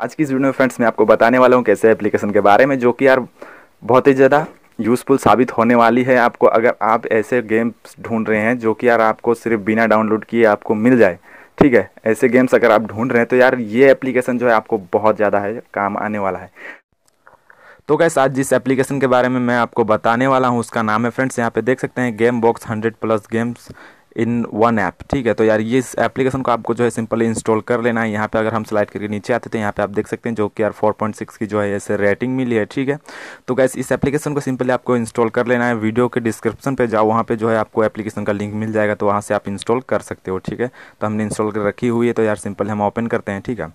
आज की इस वीडियो में फ्रेंड्स मैं आपको बताने वाला हूँ कैसे एप्लीकेशन के बारे में जो कि यार बहुत ही ज़्यादा यूज़फुल साबित होने वाली है आपको अगर आप ऐसे गेम्स ढूंढ रहे हैं जो कि यार आपको सिर्फ बिना डाउनलोड किए आपको मिल जाए ठीक है ऐसे गेम्स अगर आप ढूंढ रहे हैं तो यार ये एप्लीकेशन जो है आपको बहुत ज़्यादा है काम आने वाला है तो गैस आज जिस एप्लीकेशन के बारे में मैं आपको बताने वाला हूँ उसका नाम है फ्रेंड्स यहाँ पे देख सकते हैं game box hundred plus games in one app ठीक है तो यार ये इस एप्लीकेशन को आपको जो है सिंपली इंस्टॉल कर लेना है यहाँ पे अगर हम स्लाइड करके नीचे आते थे यहाँ पे आप देख सकते हैं जो कि यार 4.6 की जो है ऐसे रेटिंग मिली है ठीक है तो गैस इस एप्लीकेशन को सिंपली आपको इंस्टॉल कर लेना है वीडियो के डिस्क्रिप्शन पर जाओ वहाँ पर जो है आपको एप्लीकेशन का लिंक मिल जाएगा तो वहाँ से आप इंस्टॉल कर सकते हो ठीक है तो हमने इंस्टॉल कर रखी हुई है तो यार सिंपल हम ओपन करते हैं ठीक है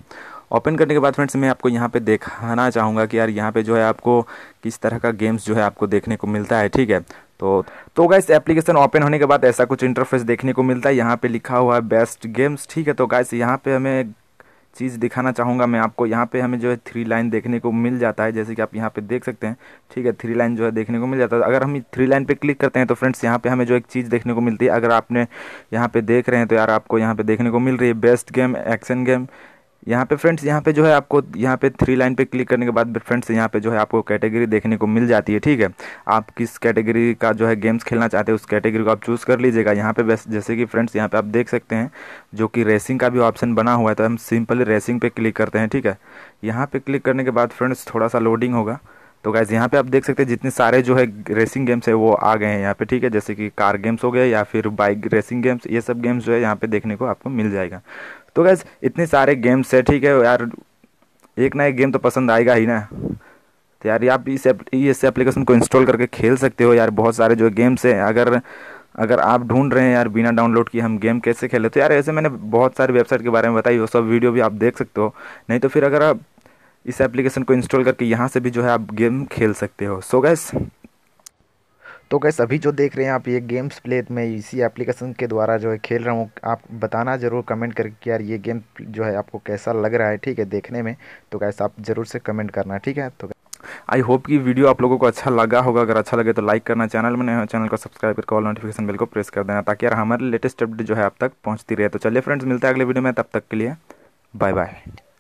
ओपन करने के बाद फ्रेंड्स मैं आपको यहाँ पे दिखाना चाहूँगा कि यार यहाँ पे जो है आपको किस तरह का गेम्स जो है आपको देखने को मिलता है ठीक है तो तो गाइस एप्लीकेशन ओपन होने के बाद ऐसा कुछ इंटरफेस देखने को मिलता है यहाँ पे लिखा हुआ है बेस्ट गेम्स ठीक है तो गाइस यहाँ पे हमें चीज़ दिखाना चाहूँगा मैं आपको यहाँ पे हमें जो है थ्री लाइन देखने को मिल जाता है जैसे कि आप यहाँ पे देख सकते हैं ठीक है थ्री लाइन जो है देखने को मिल जाता है अगर हम थ्री लाइन पे क्लिक करते हैं तो फ्रेंड्स यहाँ पे हमें जो एक चीज़ देखने को मिलती है अगर आपने यहाँ पे देख रहे हैं तो यार आपको यहाँ पे देखने को मिल रही है बेस्ट गेम एक्शन गेम यहाँ पे फ्रेंड्स यहाँ पे जो है आपको यहाँ पे थ्री लाइन पे क्लिक करने के बाद फ्रेंड्स यहाँ पे जो है आपको कैटेगरी देखने को मिल जाती है ठीक है आप किस कैटेगरी का जो है गेम्स खेलना चाहते हैं उस कैटेगरी को आप चूज़ कर लीजिएगा यहाँ पे जैसे कि फ्रेंड्स यहाँ पे आप देख सकते हैं जो कि रेसिंग का भी ऑप्शन बना हुआ है तो हम सिंपली रेसिंग पे क्लिक करते हैं ठीक है यहाँ पर क्लिक करने के बाद फ्रेंड्स थोड़ा सा लोडिंग होगा तो गैस यहाँ पे आप देख सकते हैं जितने सारे जो है रेसिंग गेम्स है वो आ गए हैं यहाँ पे ठीक है जैसे कि कार गेम्स हो गए या फिर बाइक रेसिंग गेम्स ये सब गेम्स जो है यहाँ पे देखने को आपको मिल जाएगा तो गैस इतने सारे गेम्स है ठीक है यार एक ना एक गेम तो पसंद आएगा ही ना तो यार आप इस इस एप्लीकेशन को इंस्टॉल करके खेल सकते हो यार बहुत सारे जो गेम्स हैं अगर अगर आप ढूंढ रहे हैं यार बिना डाउनलोड किए हम गेम कैसे खेले तो यार ऐसे मैंने बहुत सारे वेबसाइट के बारे में बताई वो सब वीडियो भी आप देख सकते हो नहीं तो फिर अगर आप इस एप्लीकेशन को इंस्टॉल करके यहाँ से भी जो है आप गेम खेल सकते हो सो so गैस तो कैसे अभी जो देख रहे हैं आप ये गेम्स प्ले मैं इसी एप्लीकेशन के द्वारा जो है खेल रहा हूँ आप बताना ज़रूर कमेंट करके कि यार ये गेम जो है आपको कैसा लग रहा है ठीक है देखने में तो गैस आप ज़रूर से कमेंट करना ठीक है तो आई होप कि वीडियो आप लोगों को अच्छा लगा होगा अगर अच्छा लगे तो लाइक करना चैनल में नए हो चैनल को सब्सक्राइब करके ऑल नोटिफिकेशन बिल को प्रेस कर देना ताकि यार हमारे लेटेस्ट अपडेट जो है आप तक पहुँचती रहे तो चलिए फ्रेंड्स मिलते हैं अगले वीडियो में तब तक के लिए बाय बाय